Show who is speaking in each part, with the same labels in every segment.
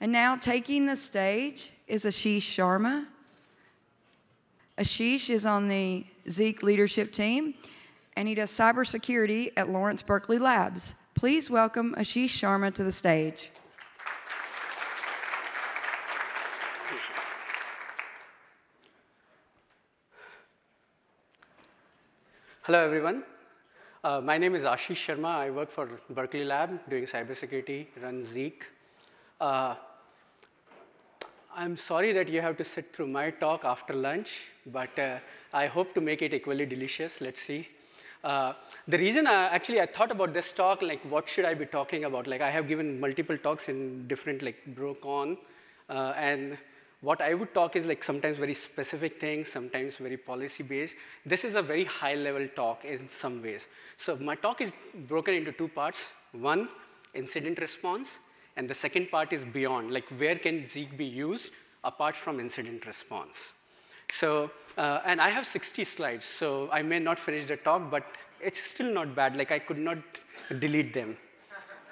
Speaker 1: And now taking the stage is Ashish Sharma. Ashish is on the Zeek leadership team, and he does cybersecurity at Lawrence Berkeley Labs. Please welcome Ashish Sharma to the stage. Hello, everyone. Uh, my name is Ashish Sharma. I work for Berkeley Lab doing cybersecurity, run Zeek. Uh, I'm sorry that you have to sit through my talk after lunch, but uh, I hope to make it equally delicious. Let's see. Uh, the reason I actually I thought about this talk, like what should I be talking about? Like I have given multiple talks in different like BroCon, uh, and what I would talk is like sometimes very specific things, sometimes very policy based. This is a very high level talk in some ways. So my talk is broken into two parts. One, incident response, and the second part is beyond, like where can Zeek be used apart from incident response? So, uh, and I have 60 slides, so I may not finish the talk, but it's still not bad. Like I could not delete them.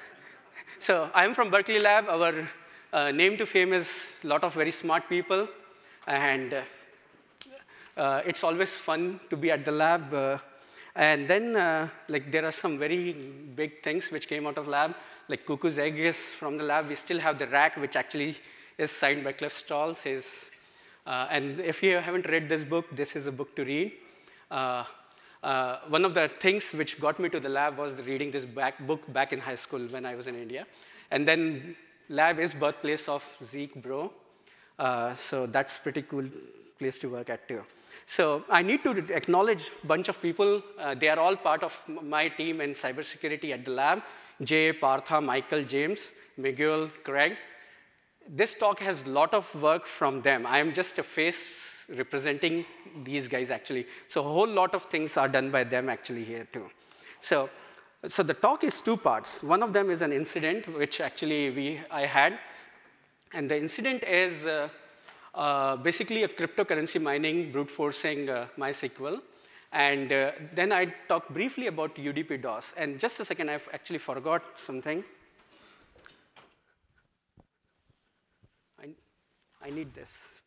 Speaker 1: so I'm from Berkeley Lab. Our uh, name to fame is a lot of very smart people, and uh, it's always fun to be at the lab. Uh, and then uh, like there are some very big things which came out of lab, like Cuckoo's egg is from the lab. We still have the rack, which actually is signed by Cliff Stahl, says, uh, and if you haven't read this book, this is a book to read. Uh, uh one of the things which got me to the lab was reading this back book back in high school when I was in India. And then lab is birthplace of Zeke Bro. Uh, so that's pretty cool place to work at too. So I need to acknowledge a bunch of people. Uh, they are all part of my team in cybersecurity at the lab. Jay, Partha, Michael, James, Miguel, Craig. This talk has a lot of work from them. I am just a face representing these guys, actually. So a whole lot of things are done by them, actually, here, too. So, so the talk is two parts. One of them is an incident, which actually we, I had. And the incident is uh, uh, basically a cryptocurrency mining, brute forcing uh, MySQL. And uh, then I talked briefly about UDP DOS. And just a second, I've actually forgot something. I, I need this.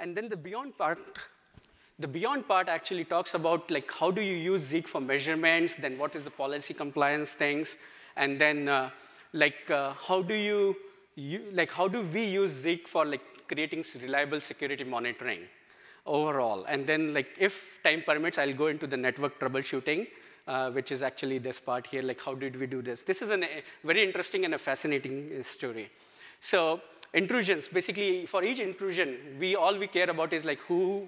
Speaker 1: And then the beyond part, the beyond part actually talks about like how do you use Zeek for measurements, then what is the policy compliance things, and then uh, like uh, how do you you, like how do we use Zeek for like creating reliable security monitoring overall? And then like if time permits, I'll go into the network troubleshooting, uh, which is actually this part here, like how did we do this? This is an, a very interesting and a fascinating uh, story. So intrusions, basically for each intrusion, we all we care about is like who,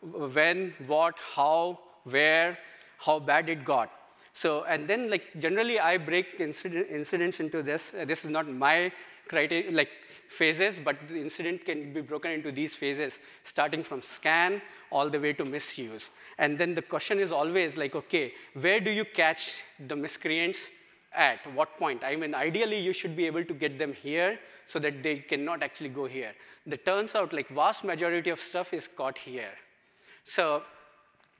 Speaker 1: when, what, how, where, how bad it got. So, and then like generally I break incident, incidents into this. Uh, this is not my criteria, like phases, but the incident can be broken into these phases, starting from scan all the way to misuse. And then the question is always like, okay, where do you catch the miscreants at? What point? I mean, ideally, you should be able to get them here so that they cannot actually go here. The turns out like vast majority of stuff is caught here. So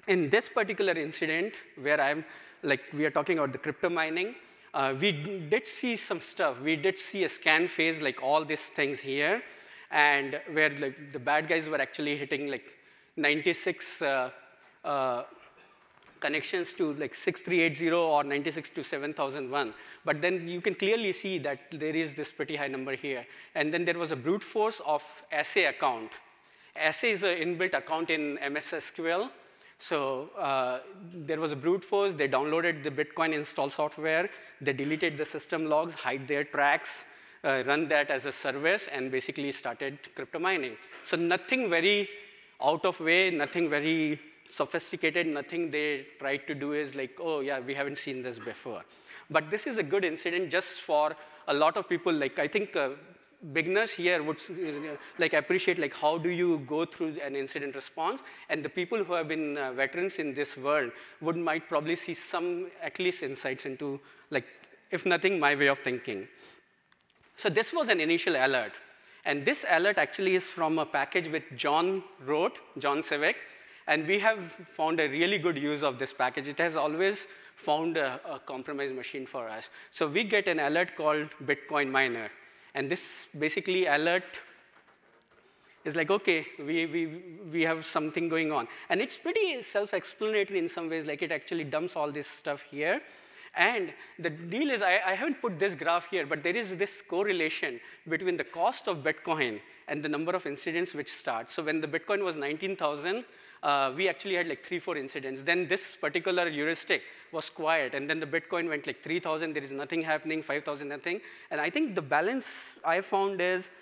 Speaker 1: in this particular incident where I'm, like we are talking about the crypto mining, uh, we did see some stuff. We did see a scan phase, like all these things here, and where like, the bad guys were actually hitting like 96 uh, uh, connections to like 6380 or 96 to 7001. But then you can clearly see that there is this pretty high number here. And then there was a brute force of assay account. Assay is an inbuilt account in MS SQL so uh, there was a brute force. They downloaded the Bitcoin install software. They deleted the system logs, hide their tracks, uh, run that as a service, and basically started crypto mining. So nothing very out of way, nothing very sophisticated, nothing they tried to do is like, oh, yeah, we haven't seen this before. But this is a good incident just for a lot of people. Like, I think uh, beginners here would like appreciate like how do you go through an incident response and the people who have been uh, veterans in this world would might probably see some at least insights into like if nothing my way of thinking so this was an initial alert and this alert actually is from a package which John wrote John Civic and we have found a really good use of this package it has always found a, a compromise machine for us so we get an alert called Bitcoin miner and this basically alert is like, okay, we, we, we have something going on. And it's pretty self-explanatory in some ways, like it actually dumps all this stuff here and the deal is, I, I haven't put this graph here, but there is this correlation between the cost of Bitcoin and the number of incidents which start. So when the Bitcoin was 19,000, uh, we actually had like three, four incidents. Then this particular heuristic was quiet, and then the Bitcoin went like 3,000, there is nothing happening, 5,000, nothing. And I think the balance I found is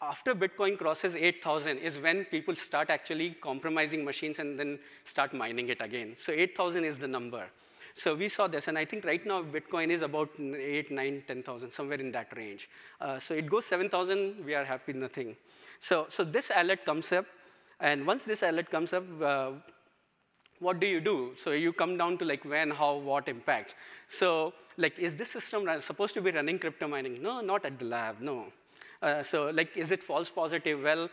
Speaker 1: after Bitcoin crosses 8,000 is when people start actually compromising machines and then start mining it again. So 8,000 is the number. So we saw this, and I think right now Bitcoin is about 8, 9, 10,000, somewhere in that range. Uh, so it goes 7,000, we are happy, nothing. So, so this alert comes up, and once this alert comes up, uh, what do you do? So you come down to like when, how, what impacts. So like, is this system supposed to be running crypto mining? No, not at the lab, no. Uh, so like, is it false positive? Well,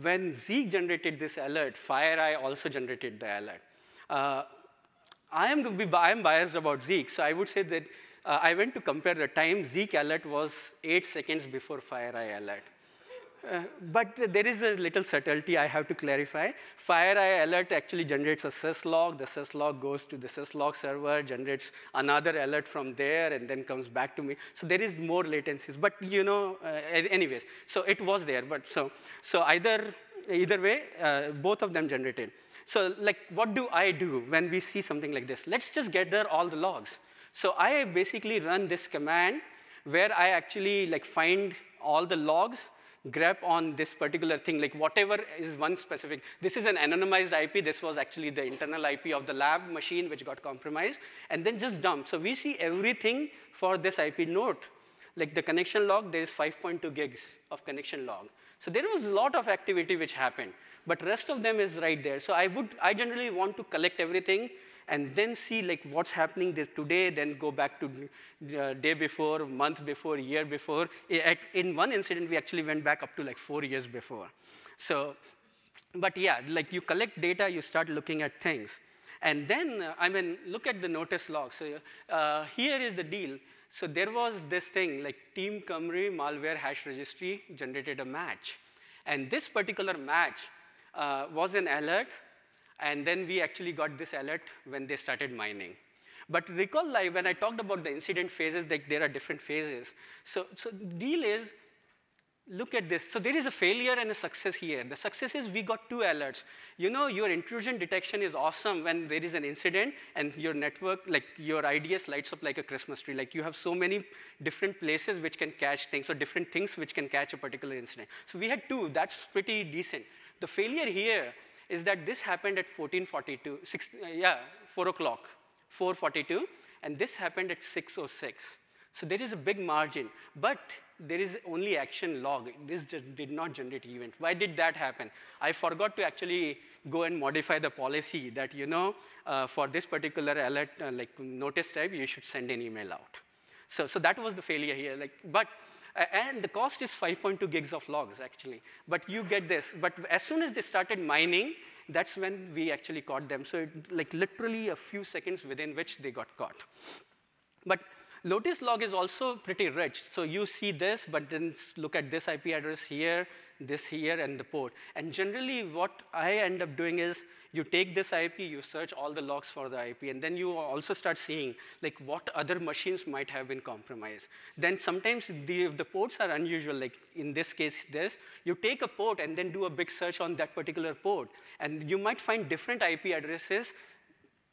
Speaker 1: when Zeek generated this alert, FireEye also generated the alert. Uh, I am be I'm biased about Zeek, so I would say that uh, I went to compare the time Zeek alert was eight seconds before FireEye alert. Uh, but there is a little subtlety I have to clarify. FireEye alert actually generates a syslog. The syslog goes to the syslog server, generates another alert from there, and then comes back to me. So there is more latencies. But you know, uh, anyways, so it was there. But so so either either way, uh, both of them generated. So like, what do I do when we see something like this? Let's just gather all the logs. So I basically run this command where I actually like find all the logs, grab on this particular thing, like whatever is one specific. This is an anonymized IP. This was actually the internal IP of the lab machine which got compromised, and then just dump. So we see everything for this IP node. Like the connection log, there is 5.2 gigs of connection log. So there was a lot of activity which happened but rest of them is right there. So I would, I generally want to collect everything and then see like what's happening this today, then go back to uh, day before, month before, year before. In one incident, we actually went back up to like four years before. So, but yeah, like you collect data, you start looking at things. And then, uh, I mean, look at the notice log. So uh, here is the deal. So there was this thing, like Team Camry malware hash registry generated a match. And this particular match uh, was an alert, and then we actually got this alert when they started mining. But recall like when I talked about the incident phases, like there are different phases. So, so deal is, look at this. So there is a failure and a success here. The success is we got two alerts. You know, your intrusion detection is awesome when there is an incident and your network, like your IDS lights up like a Christmas tree. Like you have so many different places which can catch things or different things which can catch a particular incident. So we had two, that's pretty decent. The failure here is that this happened at 1442, six, uh, yeah, 4 o'clock, 442, and this happened at 606. So there is a big margin, but there is only action log. This did not generate event. Why did that happen? I forgot to actually go and modify the policy that, you know, uh, for this particular alert, uh, like notice type, you should send an email out. So, so that was the failure here. Like, but and the cost is 5.2 gigs of logs, actually. But you get this. But as soon as they started mining, that's when we actually caught them. So it, like literally a few seconds within which they got caught. But Lotus log is also pretty rich. So you see this, but then look at this IP address here, this here, and the port. And generally, what I end up doing is you take this IP, you search all the logs for the IP, and then you also start seeing like what other machines might have been compromised. Then sometimes the, if the ports are unusual, like in this case, this, you take a port and then do a big search on that particular port, and you might find different IP addresses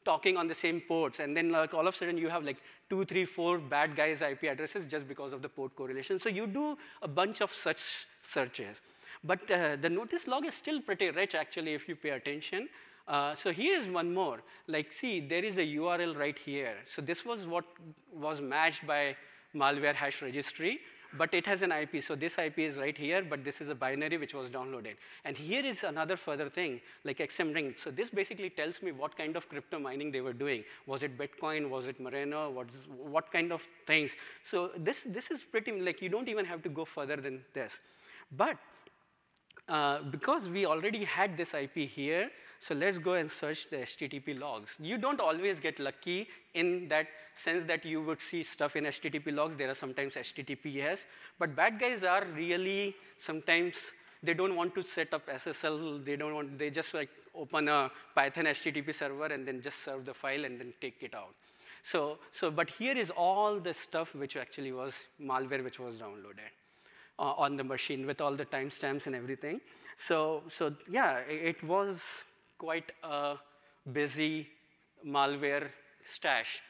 Speaker 1: talking on the same ports, and then like all of a sudden you have like two, three, four bad guys' IP addresses just because of the port correlation. So you do a bunch of such searches. But uh, the notice log is still pretty rich, actually, if you pay attention. Uh, so here is one more. Like, see, there is a URL right here. So this was what was matched by malware hash registry, but it has an IP. So this IP is right here, but this is a binary which was downloaded. And here is another further thing, like XM ring. So this basically tells me what kind of crypto mining they were doing. Was it Bitcoin? Was it Moreno? What's, what kind of things? So this, this is pretty, like, you don't even have to go further than this. But uh, because we already had this IP here, so let's go and search the HTTP logs. You don't always get lucky in that sense that you would see stuff in HTTP logs. There are sometimes HTTPS, but bad guys are really sometimes they don't want to set up SSL. They don't want. They just like open a Python HTTP server and then just serve the file and then take it out. So, so but here is all the stuff which actually was malware which was downloaded uh, on the machine with all the timestamps and everything. So, so yeah, it, it was quite a busy malware stash.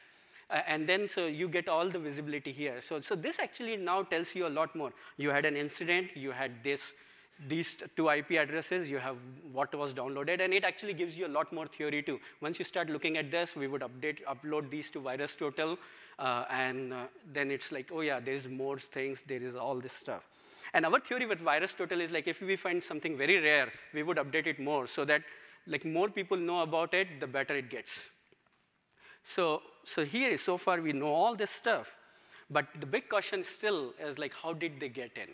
Speaker 1: Uh, and then so you get all the visibility here. So, so this actually now tells you a lot more. You had an incident, you had this, these two IP addresses, you have what was downloaded, and it actually gives you a lot more theory too. Once you start looking at this, we would update, upload these to VirusTotal, uh, and uh, then it's like, oh yeah, there's more things, there is all this stuff. And our theory with virus total is like if we find something very rare, we would update it more so that like more people know about it, the better it gets. So, so here so far we know all this stuff, but the big question still is like how did they get in?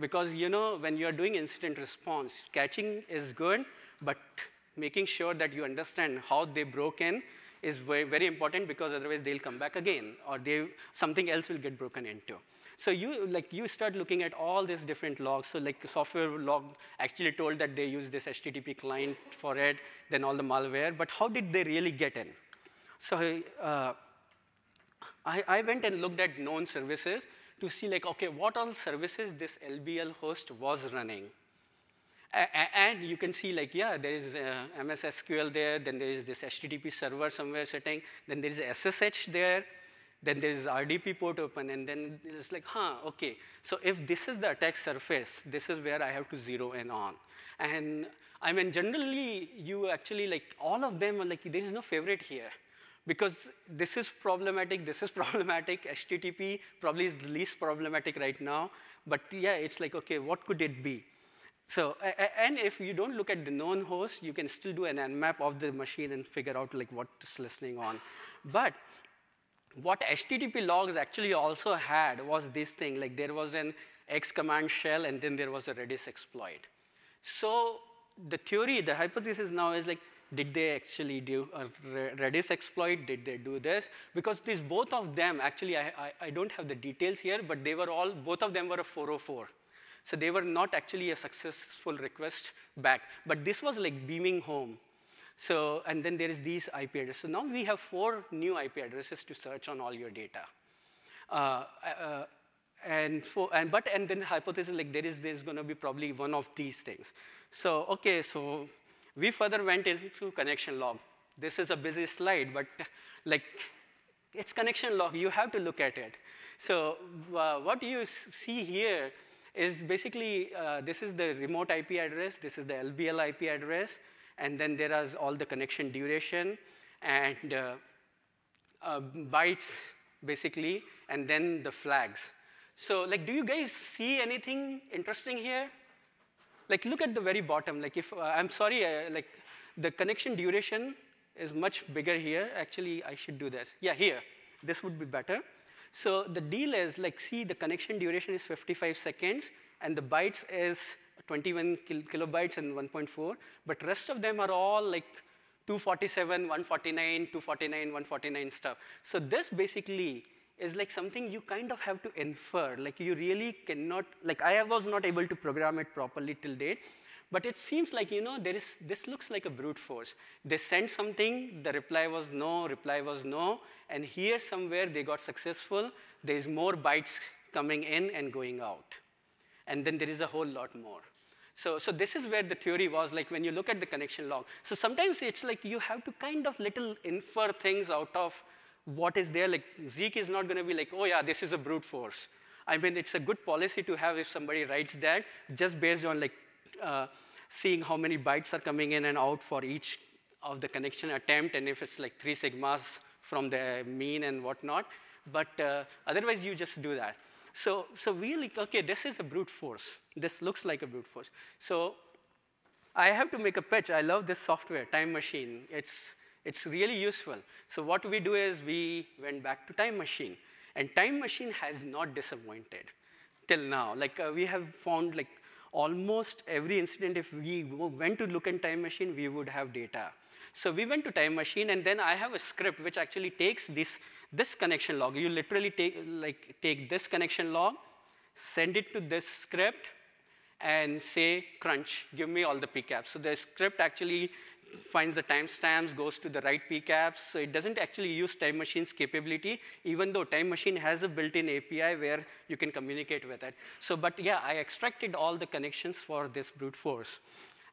Speaker 1: Because you know when you are doing incident response, catching is good, but making sure that you understand how they broke in is very, very important because otherwise they'll come back again or they, something else will get broken into. So you, like, you start looking at all these different logs. So like software log actually told that they use this HTTP client for it, then all the malware, but how did they really get in? So uh, I, I went and looked at known services to see like, okay, what all services this LBL host was running. and you can see like, yeah, there is uh, MS SQL there, then there is this HTTP server somewhere sitting, then there is SSH there, then there's RDP port open, and then it's like, huh, okay. So if this is the attack surface, this is where I have to zero in on. And I mean, generally, you actually like, all of them are like, there is no favorite here because this is problematic, this is problematic, HTTP probably is the least problematic right now, but yeah, it's like, okay, what could it be? So, and if you don't look at the known host, you can still do an nmap of the machine and figure out like what's listening on. But what HTTP logs actually also had was this thing, like there was an X command shell and then there was a Redis exploit. So the theory, the hypothesis now is like, did they actually do a Redis exploit? Did they do this? Because these both of them, actually, I, I, I don't have the details here, but they were all, both of them were a 404. So they were not actually a successful request back. But this was like beaming home so, and then there is these IP addresses. So now we have four new IP addresses to search on all your data. Uh, uh, and for and but and then the hypothesis like there is there's going to be probably one of these things. So okay, so we further went into connection log. This is a busy slide, but like it's connection log. You have to look at it. So uh, what you see here is basically uh, this is the remote IP address. This is the LBL IP address. And then there is all the connection duration and uh, uh, bytes, basically, and then the flags. So like, do you guys see anything interesting here? Like, look at the very bottom. Like, if, uh, I'm sorry, uh, like, the connection duration is much bigger here. Actually, I should do this. Yeah, here. This would be better. So the deal is, like, see, the connection duration is 55 seconds, and the bytes is 21 kil kilobytes and 1.4, but rest of them are all like 247, 149, 249, 149 stuff. So this basically is like something you kind of have to infer. Like you really cannot, like I was not able to program it properly till date, but it seems like, you know, there is, this looks like a brute force. They sent something, the reply was no, reply was no, and here somewhere they got successful, there's more bytes coming in and going out. And then there is a whole lot more. So, so this is where the theory was like when you look at the connection log. So sometimes it's like you have to kind of little infer things out of what is there. Like Zeek is not gonna be like, oh yeah, this is a brute force. I mean, it's a good policy to have if somebody writes that just based on like uh, seeing how many bytes are coming in and out for each of the connection attempt and if it's like three sigmas from the mean and whatnot. But uh, otherwise, you just do that. So, so really, okay, this is a brute force. This looks like a brute force. So I have to make a pitch. I love this software, Time Machine. It's, it's really useful. So what we do is we went back to Time Machine. And Time Machine has not disappointed till now. Like uh, we have found like almost every incident, if we went to look in Time Machine, we would have data. So we went to Time Machine, and then I have a script which actually takes this, this connection log. You literally take, like, take this connection log, send it to this script, and say, crunch, give me all the pcaps. So the script actually finds the timestamps, goes to the right pcaps. So it doesn't actually use Time Machine's capability, even though Time Machine has a built-in API where you can communicate with it. So, but yeah, I extracted all the connections for this brute force.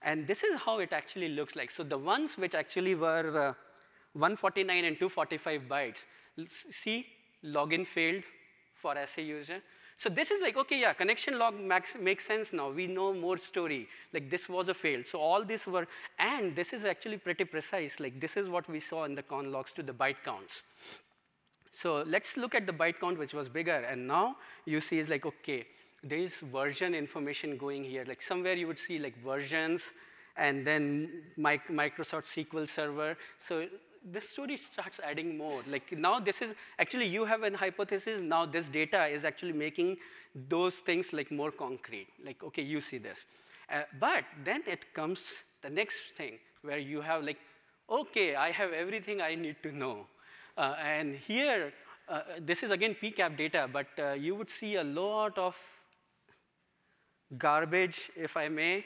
Speaker 1: And this is how it actually looks like. So the ones which actually were uh, 149 and 245 bytes, see login failed for SA user. So this is like, okay, yeah, connection log max makes sense now. We know more story. Like this was a fail. So all this were, and this is actually pretty precise. Like this is what we saw in the con logs to the byte counts. So let's look at the byte count, which was bigger. And now you see is like, okay, there is version information going here. Like somewhere you would see like versions and then Microsoft SQL Server. So this story starts adding more. Like now this is, actually you have an hypothesis, now this data is actually making those things like more concrete. Like, okay, you see this. Uh, but then it comes the next thing where you have like, okay, I have everything I need to know. Uh, and here, uh, this is again PCAP data, but uh, you would see a lot of garbage, if I may.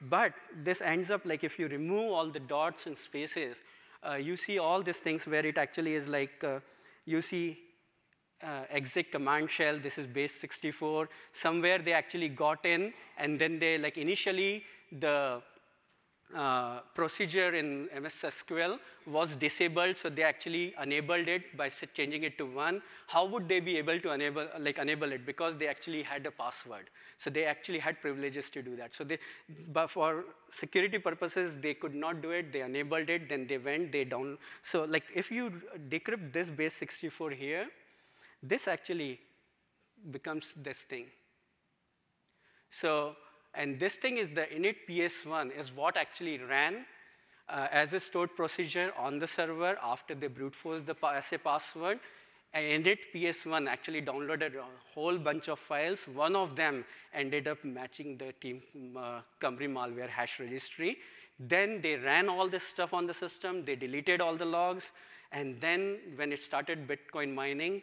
Speaker 1: But this ends up like if you remove all the dots and spaces, uh, you see all these things where it actually is like uh, you see uh, exit command shell, this is base 64. Somewhere they actually got in, and then they like initially the uh, procedure in MS SQL was disabled, so they actually enabled it by changing it to one. How would they be able to enable, like enable it? Because they actually had a password. So they actually had privileges to do that. So they, but for security purposes, they could not do it. They enabled it, then they went, they down. So like if you decrypt this base 64 here, this actually becomes this thing. So and this thing is the init PS1 is what actually ran uh, as a stored procedure on the server after they brute force the SA password. And init PS1 actually downloaded a whole bunch of files. One of them ended up matching the team uh, malware hash registry. Then they ran all this stuff on the system. They deleted all the logs. And then when it started Bitcoin mining,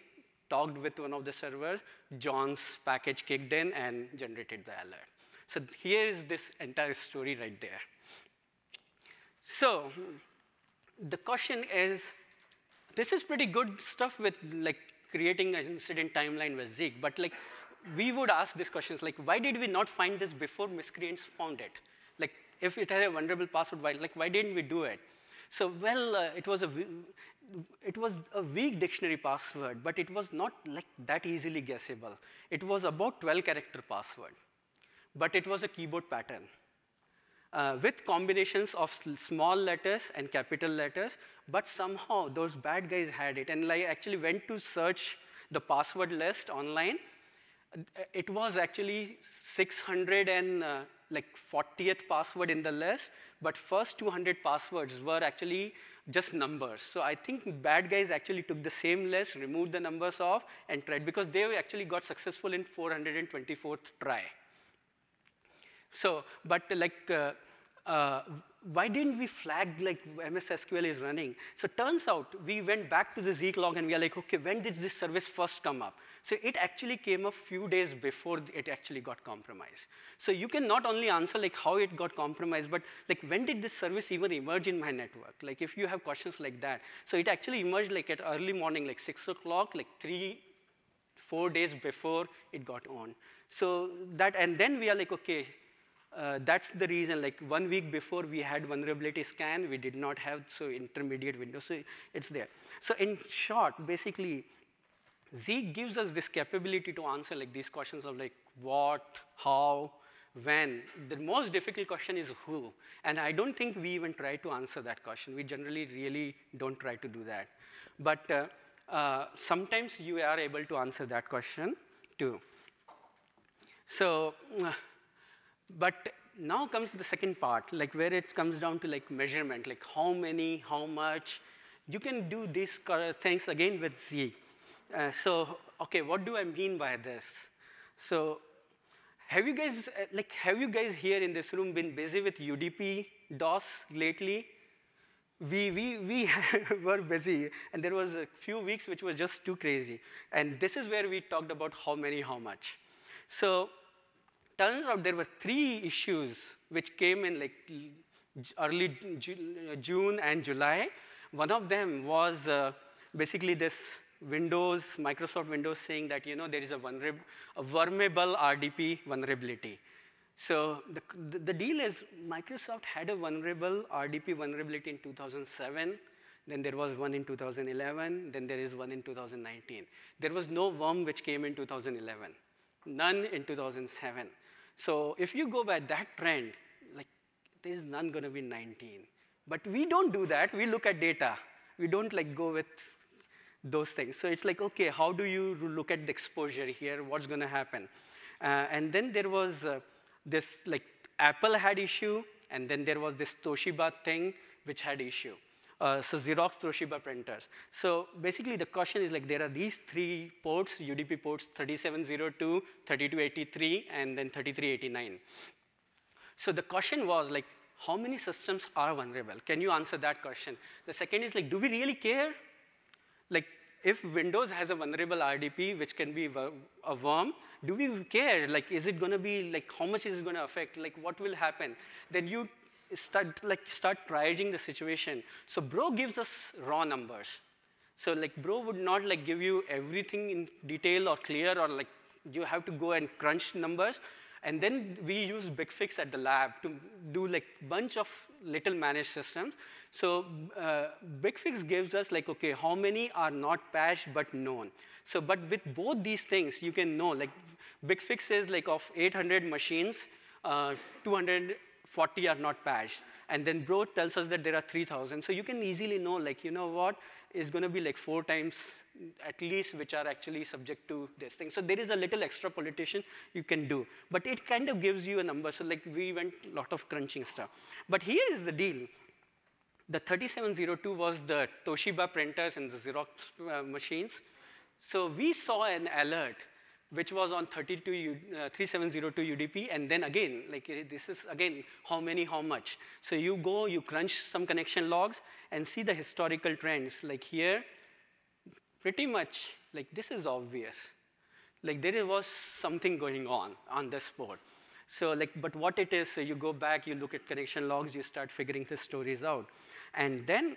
Speaker 1: talked with one of the servers, John's package kicked in and generated the alert. So here is this entire story right there. So the question is, this is pretty good stuff with like creating an incident timeline with Zeek, but like we would ask these questions like, why did we not find this before miscreants found it? Like if it had a vulnerable password, why, like why didn't we do it? So well, uh, it was a it was a weak dictionary password, but it was not like that easily guessable. It was about 12 character password but it was a keyboard pattern. Uh, with combinations of small letters and capital letters, but somehow those bad guys had it. And I actually went to search the password list online. Uh, it was actually 600 and uh, like 40th password in the list, but first 200 passwords were actually just numbers. So I think bad guys actually took the same list, removed the numbers off, and tried because they actually got successful in 424th try. So, but like, uh, uh, why didn't we flag like MS SQL is running? So turns out we went back to the Zeek log and we are like, okay, when did this service first come up? So it actually came a few days before it actually got compromised. So you can not only answer like how it got compromised, but like when did this service even emerge in my network? Like if you have questions like that. So it actually emerged like at early morning, like six o'clock, like three, four days before it got on. So that, and then we are like, okay, uh, that's the reason, like one week before we had vulnerability scan, we did not have so intermediate window, so it's there. So in short, basically, Zeek gives us this capability to answer like these questions of like what, how, when. The most difficult question is who, and I don't think we even try to answer that question. We generally really don't try to do that. But uh, uh, sometimes you are able to answer that question too. So, uh, but now comes the second part, like where it comes down to like measurement, like how many, how much. You can do these things again with Z. Uh, so, okay, what do I mean by this? So, have you guys, uh, like, have you guys here in this room been busy with UDP DOS lately? we, we, we were busy, and there was a few weeks which was just too crazy. And this is where we talked about how many, how much. So turns out there were three issues which came in like early June and July. One of them was uh, basically this Windows, Microsoft Windows saying that, you know, there is a, vulnerab a vulnerable RDP vulnerability. So the, the, deal is Microsoft had a vulnerable RDP vulnerability in 2007, then there was one in 2011, then there is one in 2019. There was no worm which came in 2011, none in 2007. So if you go by that trend, like there's none gonna be 19. But we don't do that, we look at data. We don't like go with those things. So it's like, okay, how do you look at the exposure here? What's gonna happen? Uh, and then there was uh, this, like Apple had issue, and then there was this Toshiba thing, which had issue uh, so Xerox Toshiba printers. So basically the question is like there are these three ports, UDP ports 3702, 3283, and then 3389. So the question was like, how many systems are vulnerable? Can you answer that question? The second is like, do we really care? Like, if Windows has a vulnerable RDP, which can be a worm, do we care? Like, is it gonna be, like, how much is it gonna affect? Like, what will happen? Then you start, like, start triaging the situation. So Bro gives us raw numbers. So like Bro would not like give you everything in detail or clear or like you have to go and crunch numbers. And then we use BigFix at the lab to do like bunch of little managed systems. So uh, BigFix gives us like, okay, how many are not patched but known? So but with both these things, you can know like BigFix is like of 800 machines, uh, 200 40 are not patched. And then Bro tells us that there are 3,000. So you can easily know, like, you know what is going to be like four times at least which are actually subject to this thing. So there is a little extrapolation you can do. But it kind of gives you a number. So like we went a lot of crunching stuff. But here is the deal. The 3702 was the Toshiba printers and the Xerox uh, machines. So we saw an alert which was on 32 uh, 3702 UDP, and then again, like eh, this is again how many, how much. So you go, you crunch some connection logs and see the historical trends. Like here, pretty much, like this is obvious. Like there was something going on on this board. So like, but what it is, so you go back, you look at connection logs, you start figuring the stories out. And then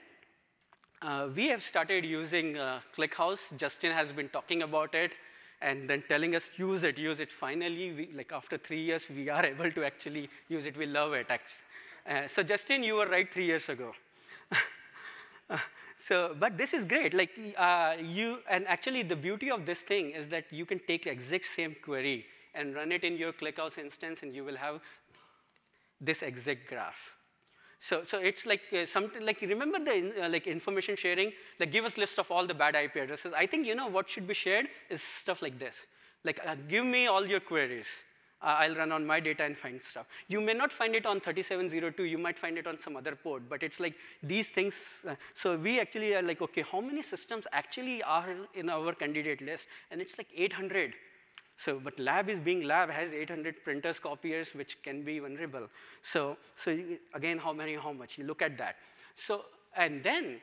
Speaker 1: uh, we have started using uh, ClickHouse. Justin has been talking about it and then telling us, use it, use it. Finally, we, like after three years, we are able to actually use it. We love it, Uh, so Justin, you were right three years ago. so, but this is great. Like uh, you, and actually the beauty of this thing is that you can take the exact same query and run it in your ClickHouse instance and you will have this exact graph. So, so it's like uh, something like remember the uh, like information sharing, like give us list of all the bad IP addresses. I think you know what should be shared is stuff like this. Like uh, give me all your queries. Uh, I'll run on my data and find stuff. You may not find it on 3702, you might find it on some other port, but it's like these things. Uh, so we actually are like, okay, how many systems actually are in our candidate list? And it's like 800. So, but lab is being lab has 800 printers, copiers, which can be vulnerable. So, so you, again, how many, how much? You look at that. So, and then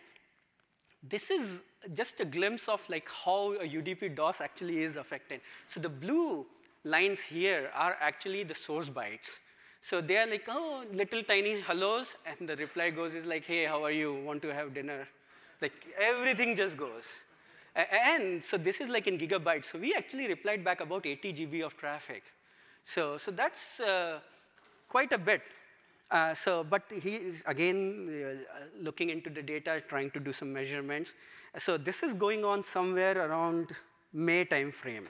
Speaker 1: this is just a glimpse of like how a UDP DOS actually is affected. So the blue lines here are actually the source bytes. So they are like, oh, little tiny hellos, and the reply goes is like, hey, how are you? Want to have dinner? Like everything just goes. And so this is like in gigabytes. So we actually replied back about 80 GB of traffic. So, so that's uh, quite a bit. Uh, so, but he is again uh, looking into the data, trying to do some measurements. So this is going on somewhere around May time frame.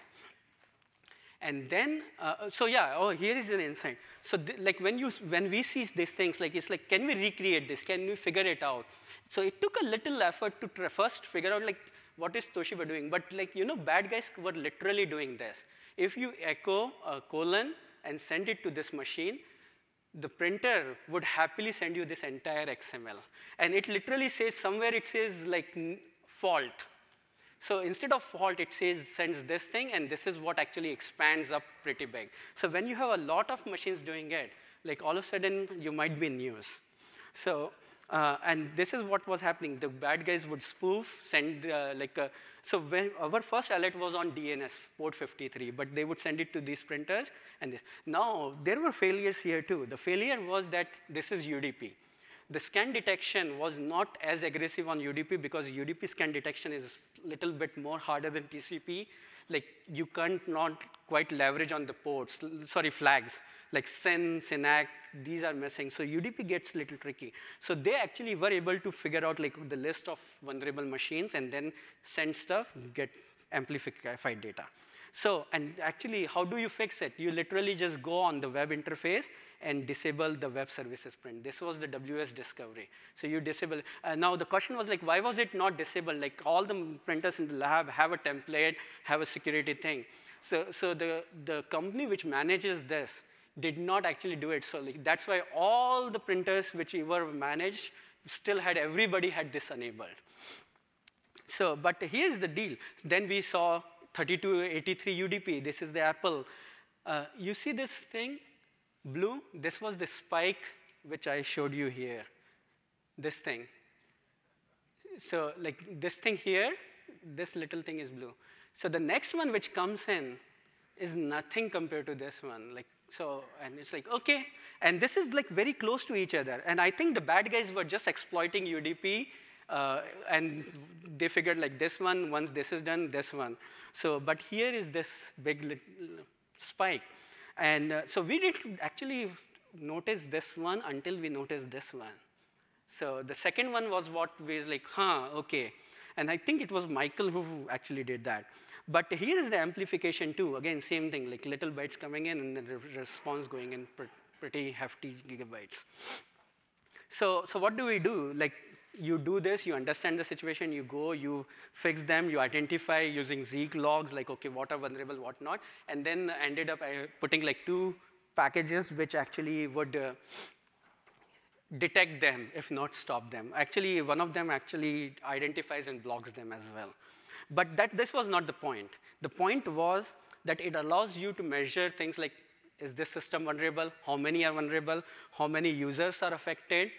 Speaker 1: And then, uh, uh, so yeah, oh, here is an insight. So like when, you, when we see these things, like it's like, can we recreate this? Can we figure it out? So it took a little effort to first figure out like, what is Toshiba doing? But like, you know, bad guys were literally doing this. If you echo a colon and send it to this machine, the printer would happily send you this entire XML. And it literally says somewhere it says like fault. So instead of fault, it says sends this thing, and this is what actually expands up pretty big. So when you have a lot of machines doing it, like all of a sudden you might be in news. So uh, and this is what was happening. The bad guys would spoof, send uh, like, a, uh, so when our first alert was on DNS, port 53, but they would send it to these printers and this. Now, there were failures here too. The failure was that this is UDP. The scan detection was not as aggressive on UDP because UDP scan detection is a little bit more harder than TCP. Like you can't not quite leverage on the ports, sorry, flags, like SYN, SYNAC, these are missing. So UDP gets a little tricky. So they actually were able to figure out like the list of vulnerable machines and then send stuff, get amplified data. So, and actually, how do you fix it? You literally just go on the web interface and disable the web services print. This was the WS discovery. So you disable. Uh, now the question was like, why was it not disabled? Like all the printers in the lab have a template, have a security thing. So, so the, the company which manages this did not actually do it. So like, that's why all the printers which were managed still had, everybody had this enabled. So, but here's the deal. Then we saw 3283 UDP, this is the apple. Uh, you see this thing, blue? This was the spike which I showed you here, this thing. So like this thing here, this little thing is blue. So the next one which comes in is nothing compared to this one. Like, so, and it's like, okay. And this is like very close to each other. And I think the bad guys were just exploiting UDP uh, and they figured like this one, once this is done, this one. So, but here is this big spike. And uh, so we didn't actually notice this one until we noticed this one. So the second one was what we was like, huh, okay. And I think it was Michael who actually did that. But here is the amplification too. Again, same thing, like little bytes coming in and the response going in pretty hefty gigabytes. So, so what do we do? Like you do this, you understand the situation, you go, you fix them, you identify using Zeek logs, like, okay, what are vulnerable, what not, and then ended up uh, putting like two packages which actually would uh, detect them, if not stop them. Actually, one of them actually identifies and blocks them as well. But that, this was not the point. The point was that it allows you to measure things like, is this system vulnerable? How many are vulnerable? How many users are affected?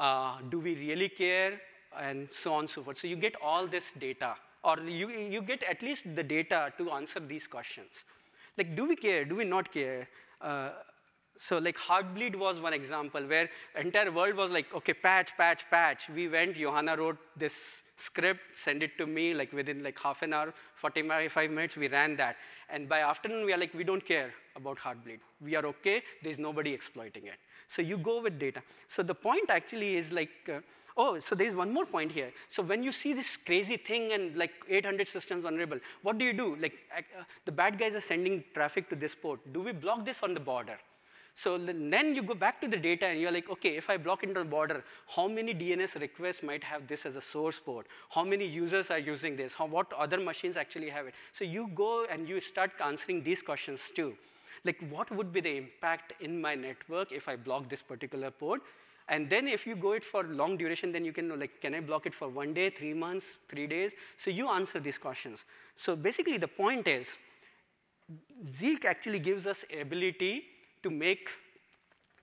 Speaker 1: uh, do we really care, and so on and so forth. So you get all this data, or you, you get at least the data to answer these questions. Like, do we care, do we not care? Uh, so like Heartbleed was one example where entire world was like, okay, patch, patch, patch. We went, Johanna wrote this script, send it to me like within like half an hour, 45 minutes, we ran that. And by afternoon, we are like, we don't care about Heartbleed. We are okay, there's nobody exploiting it. So you go with data. So the point actually is like, uh, oh, so there's one more point here. So when you see this crazy thing and like 800 systems vulnerable, what do you do? Like uh, the bad guys are sending traffic to this port. Do we block this on the border? So then you go back to the data and you're like, okay, if I block into a border, how many DNS requests might have this as a source port? How many users are using this? How, what other machines actually have it? So you go and you start answering these questions too. Like what would be the impact in my network if I block this particular port? And then if you go it for long duration, then you can know, like, can I block it for one day, three months, three days? So you answer these questions. So basically the point is, Zeek actually gives us ability to make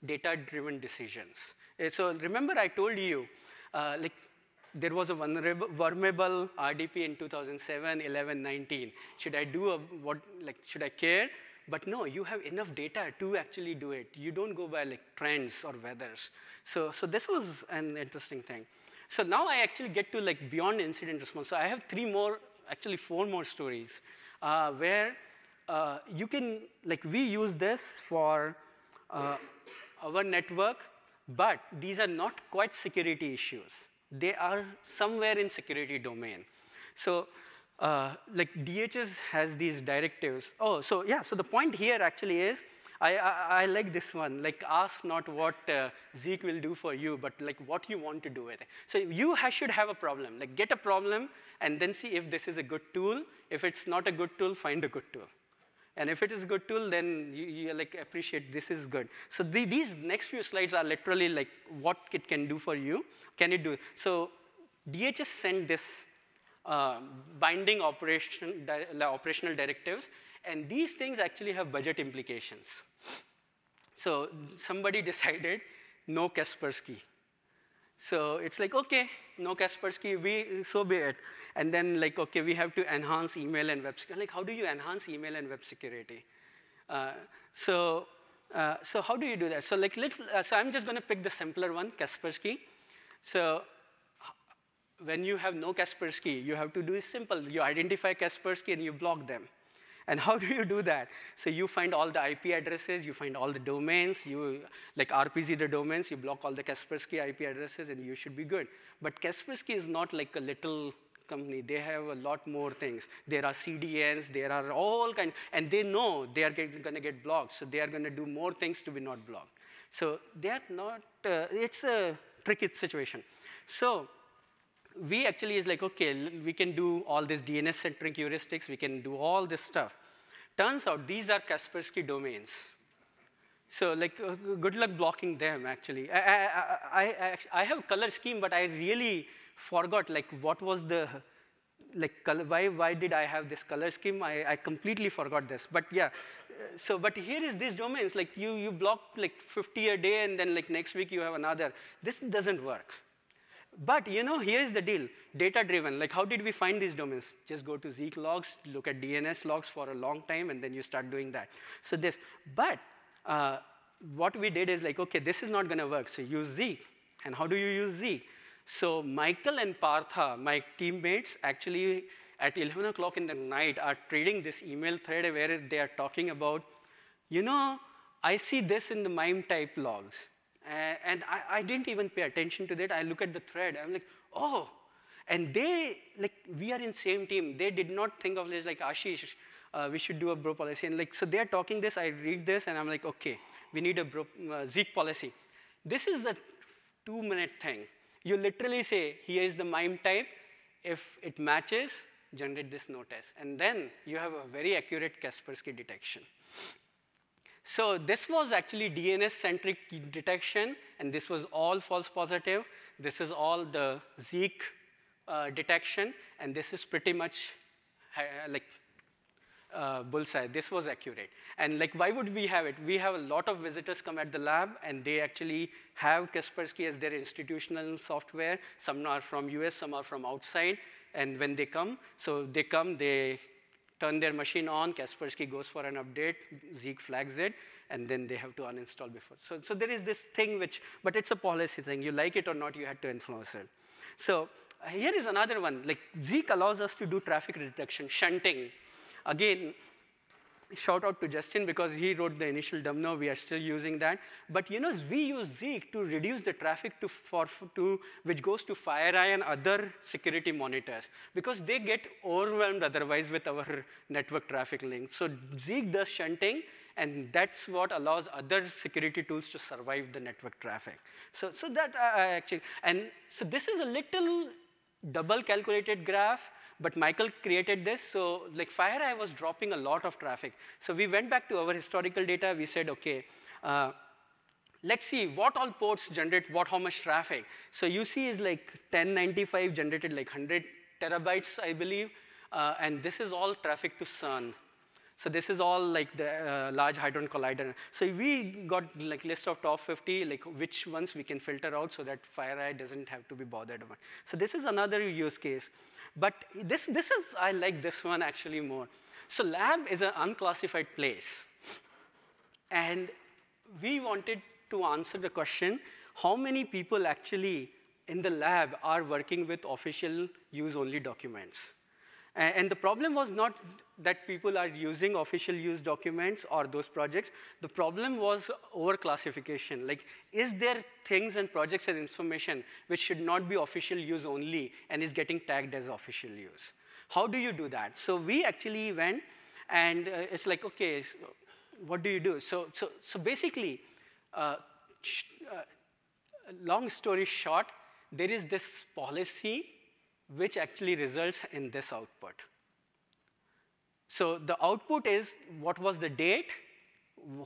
Speaker 1: data-driven decisions. Eh, so remember I told you, uh, like there was a vulnerable RDP in 2007, 11, 19. Should I do a, what, like, should I care? But no, you have enough data to actually do it. You don't go by like trends or weathers. So, so this was an interesting thing. So now I actually get to like beyond incident response. So I have three more, actually four more stories uh, where uh, you can, like we use this for uh, our network, but these are not quite security issues. They are somewhere in security domain. So uh, like DHS has these directives. Oh, so yeah, so the point here actually is, I, I, I like this one, like ask not what uh, Zeek will do for you, but like what you want to do with it. So you ha should have a problem, like get a problem and then see if this is a good tool. If it's not a good tool, find a good tool. And if it is a good tool, then you, you like appreciate this is good. So the, these next few slides are literally like what it can do for you. Can it do? So DHS sent this uh, binding operation, di operational directives, and these things actually have budget implications. So somebody decided no Kaspersky. So it's like, okay, no Kaspersky, we, so be it. And then like, okay, we have to enhance email and web security. Like how do you enhance email and web security? Uh, so, uh, so how do you do that? So like, let's, uh, so I'm just gonna pick the simpler one, Kaspersky. So when you have no Kaspersky, you have to do is simple. You identify Kaspersky and you block them. And how do you do that? So you find all the IP addresses, you find all the domains, you like RPG the domains, you block all the Kaspersky IP addresses, and you should be good. But Kaspersky is not like a little company. They have a lot more things. There are CDNs, there are all kinds, and they know they are going to get blocked, so they are going to do more things to be not blocked. So they are not, uh, it's a tricky situation. So we actually is like, okay, we can do all these DNS-centric heuristics, we can do all this stuff. Turns out these are Kaspersky domains. So like, uh, good luck blocking them, actually. I, I, I, I, have color scheme, but I really forgot, like, what was the, like, color, why, why did I have this color scheme? I, I completely forgot this, but yeah. Uh, so, but here is these domains, like, you, you block, like, 50 a day, and then, like, next week you have another. This doesn't work. But you know, here's the deal, data driven. Like how did we find these domains? Just go to Zeek logs, look at DNS logs for a long time, and then you start doing that. So this, but uh, what we did is like, okay, this is not gonna work, so use Zeek. And how do you use Zeek? So Michael and Partha, my teammates, actually at 11 o'clock in the night are trading this email thread where they are talking about, you know, I see this in the MIME type logs. And, and I, I didn't even pay attention to that. I look at the thread. I'm like, oh. And they, like, we are in same team. They did not think of this like, Ashish, uh, we should do a bro policy. And like, so they're talking this, I read this, and I'm like, okay, we need a bro, uh, Zeek policy. This is a two-minute thing. You literally say, here is the MIME type. If it matches, generate this notice. And then you have a very accurate Kaspersky detection. So this was actually DNS-centric detection, and this was all false positive. This is all the Zeek uh, detection, and this is pretty much uh, like uh, bullseye. This was accurate. And like, why would we have it? We have a lot of visitors come at the lab, and they actually have Kaspersky as their institutional software. Some are from US, some are from outside. And when they come, so they come, they turn their machine on, Kaspersky goes for an update, Zeek flags it, and then they have to uninstall before. So, so there is this thing which, but it's a policy thing. You like it or not, you had to influence it. So here is another one. Like Zeek allows us to do traffic detection, shunting. Again, shout out to Justin because he wrote the initial dumno. We are still using that. But you know, we use Zeek to reduce the traffic to, for, to which goes to FireEye and other security monitors because they get overwhelmed otherwise with our network traffic link. So Zeek does shunting, and that's what allows other security tools to survive the network traffic. So, so that uh, actually, and so this is a little double calculated graph, but Michael created this. So like FireEye was dropping a lot of traffic. So we went back to our historical data. We said, okay, uh, let's see what all ports generate what, how much traffic. So UC is like 1095 generated like 100 terabytes, I believe. Uh, and this is all traffic to CERN. So this is all like the uh, Large Hadron Collider. So we got like list of top 50, like which ones we can filter out so that FireEye doesn't have to be bothered about. So this is another use case. But this, this is, I like this one actually more. So lab is an unclassified place. And we wanted to answer the question, how many people actually in the lab are working with official use-only documents? And the problem was not that people are using official use documents or those projects. The problem was overclassification. Like, is there things and projects and information which should not be official use only and is getting tagged as official use? How do you do that? So we actually went and uh, it's like, okay, so what do you do? So, so, so basically, uh, uh, long story short, there is this policy which actually results in this output. So the output is what was the date,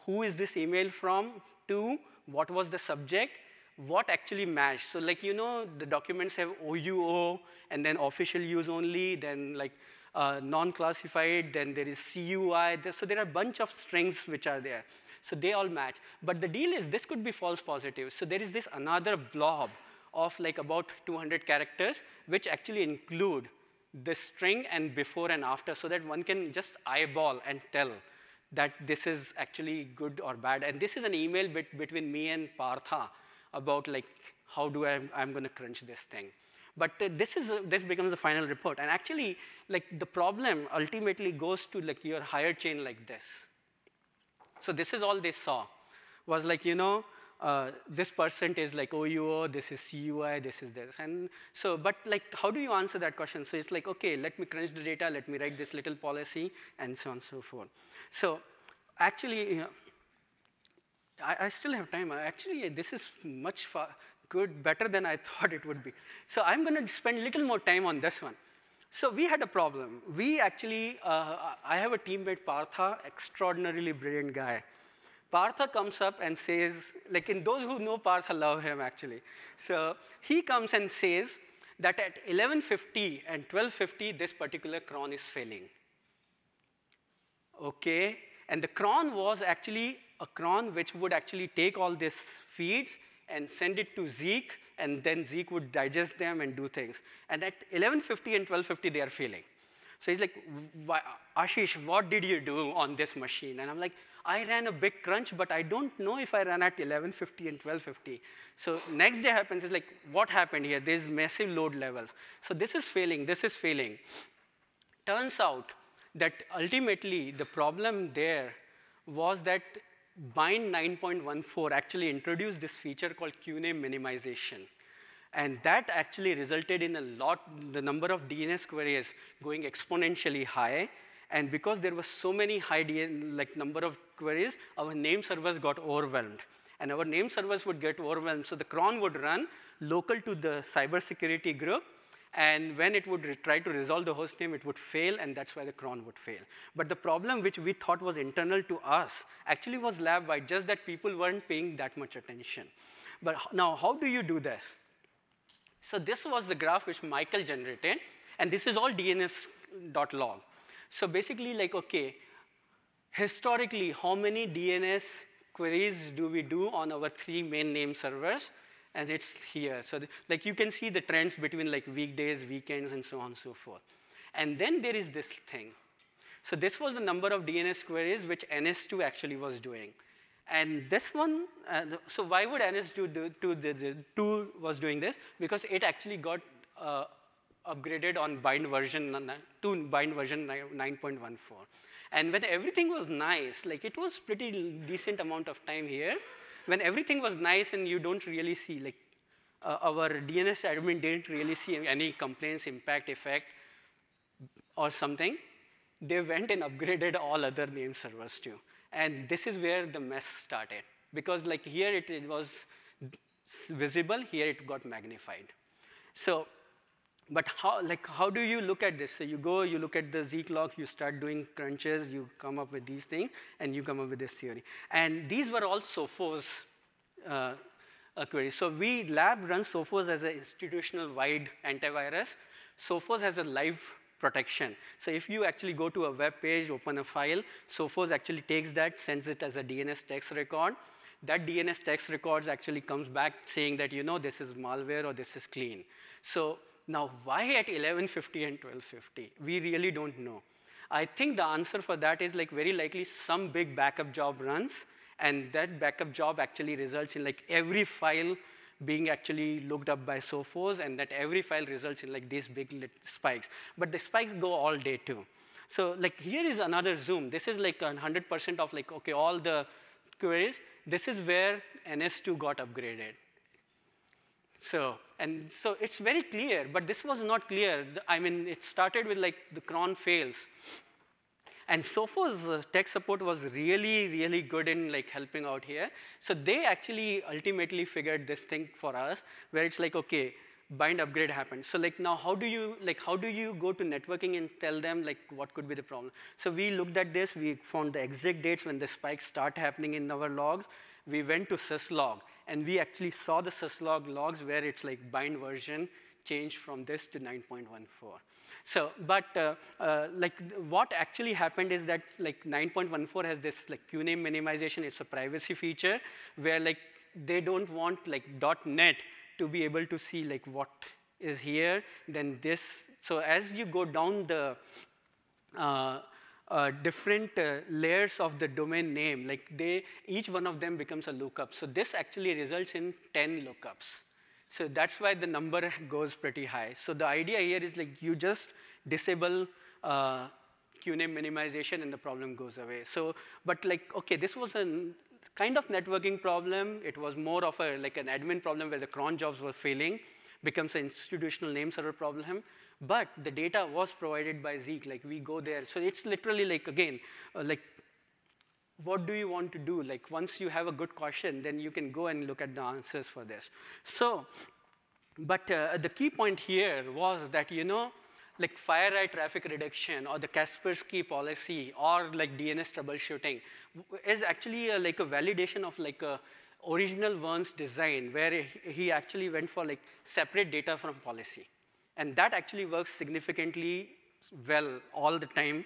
Speaker 1: who is this email from, to what was the subject, what actually matched. So like, you know, the documents have OUO, and then official use only, then like uh, non-classified, then there is CUI. So there are a bunch of strings which are there. So they all match. But the deal is this could be false positive. So there is this another blob of like about 200 characters, which actually include the string and before and after so that one can just eyeball and tell that this is actually good or bad. And this is an email bit between me and Partha about like, how do I, I'm gonna crunch this thing. But uh, this, is a, this becomes the final report. And actually, like the problem ultimately goes to like your higher chain like this. So this is all they saw, was like, you know, uh, this percent is like OUO, this is CUI, this is this. And so, but like, how do you answer that question? So it's like, okay, let me crunch the data, let me write this little policy, and so on and so forth. So actually, I, I, still have time. Actually, this is much far, good, better than I thought it would be. So I'm going to spend a little more time on this one. So we had a problem. We actually, uh, I have a teammate, Partha, extraordinarily brilliant guy. Partha comes up and says, like in those who know Partha love him actually. So he comes and says that at 1150 and 1250, this particular cron is failing. Okay, and the cron was actually a cron which would actually take all these feeds and send it to Zeke, and then Zeke would digest them and do things. And at 1150 and 1250, they are failing. So he's like, Ashish, what did you do on this machine? And I'm like, I ran a big crunch, but I don't know if I ran at 1150 and 1250. So next day happens is like, what happened here? There's massive load levels. So this is failing, this is failing. Turns out that ultimately the problem there was that bind 9.14 actually introduced this feature called QNAME minimization. And that actually resulted in a lot, the number of DNS queries going exponentially high. And because there were so many high DN, like number of queries, our name servers got overwhelmed. And our name servers would get overwhelmed. So the cron would run local to the cybersecurity group. And when it would try to resolve the host name, it would fail, and that's why the cron would fail. But the problem which we thought was internal to us actually was lab-wide, just that people weren't paying that much attention. But now, how do you do this? So this was the graph which Michael generated, and this is all DNS.log. So basically like, okay, historically, how many DNS queries do we do on our three main name servers? And it's here. So the, like you can see the trends between like weekdays, weekends, and so on and so forth. And then there is this thing. So this was the number of DNS queries which NS2 actually was doing. And this one, uh, so why would NS2 do, the, the, two was doing this? Because it actually got uh, upgraded on bind version, to bind version 9.14. And when everything was nice, like it was pretty decent amount of time here, when everything was nice and you don't really see, like uh, our DNS admin didn't really see any complaints, impact, effect, or something, they went and upgraded all other name servers too. And this is where the mess started. Because like here it, it was visible, here it got magnified. So but how, like, how do you look at this? So you go, you look at the Z clock, you start doing crunches, you come up with these things, and you come up with this theory. And these were all SOFOs uh, queries. So we lab runs SOFOs as an institutional-wide antivirus. SOFOs has a live protection. So if you actually go to a web page, open a file, SOFOs actually takes that, sends it as a DNS text record. That DNS text records actually comes back saying that, you know, this is malware or this is clean. So now, why at 1150 and 1250? We really don't know. I think the answer for that is like very likely some big backup job runs, and that backup job actually results in like every file being actually looked up by Sophos, and that every file results in like these big spikes. But the spikes go all day too. So like here is another zoom. This is like 100% of like, okay, all the queries. This is where NS2 got upgraded. So, and so it's very clear, but this was not clear. I mean, it started with like the cron fails. And Sophos uh, tech support was really, really good in like helping out here. So they actually ultimately figured this thing for us where it's like, okay, bind upgrade happened. So like now how do you like how do you go to networking and tell them like what could be the problem? So we looked at this, we found the exact dates when the spikes start happening in our logs. We went to syslog and we actually saw the syslog logs where it's like bind version changed from this to 9.14. So, but uh, uh, like what actually happened is that like 9.14 has this like QNAME minimization. It's a privacy feature where like they don't want like .NET to be able to see like what is here. Then this. So as you go down the uh, uh, different uh, layers of the domain name. Like they, each one of them becomes a lookup. So this actually results in 10 lookups. So that's why the number goes pretty high. So the idea here is like you just disable uh, QNAME minimization and the problem goes away. So, but like, okay, this was a kind of networking problem. It was more of a, like an admin problem where the cron jobs were failing, becomes an institutional name server problem. But the data was provided by Zeek, like we go there. So it's literally like, again, uh, like what do you want to do? Like once you have a good question, then you can go and look at the answers for this. So, but uh, the key point here was that, you know, like FireEye traffic reduction or the Kaspersky policy or like DNS troubleshooting is actually a, like a validation of like a original Vern's design where he actually went for like separate data from policy. And that actually works significantly well all the time,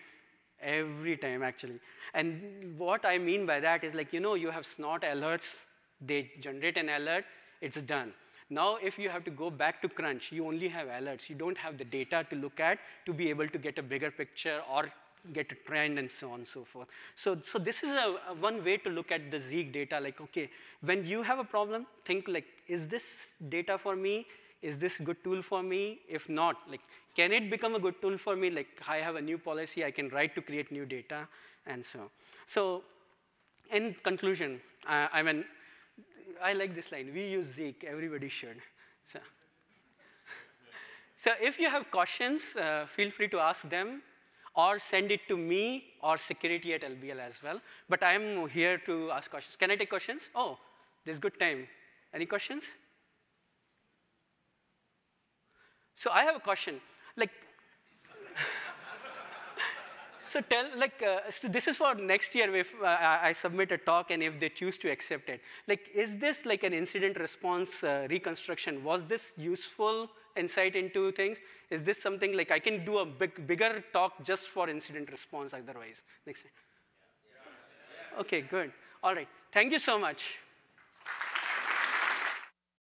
Speaker 1: every time actually. And what I mean by that is like, you know, you have snort alerts, they generate an alert, it's done. Now, if you have to go back to crunch, you only have alerts. You don't have the data to look at to be able to get a bigger picture or get a trend and so on and so forth. So, so this is a, a one way to look at the Zeek data, like, okay, when you have a problem, think like, is this data for me? is this good tool for me? If not, like, can it become a good tool for me? Like, I have a new policy, I can write to create new data, and so. So, in conclusion, uh, I mean, I like this line, we use Zeek, everybody should. So, so if you have questions, uh, feel free to ask them or send it to me or security at LBL as well. But I am here to ask questions. Can I take questions? Oh, this good time. Any questions? So I have a question. Like, so tell, like, uh, so this is for next year if uh, I submit a talk and if they choose to accept it. Like, is this like an incident response uh, reconstruction? Was this useful insight into things? Is this something like I can do a big, bigger talk just for incident response otherwise? Next time. Okay, good. All right. Thank you so much.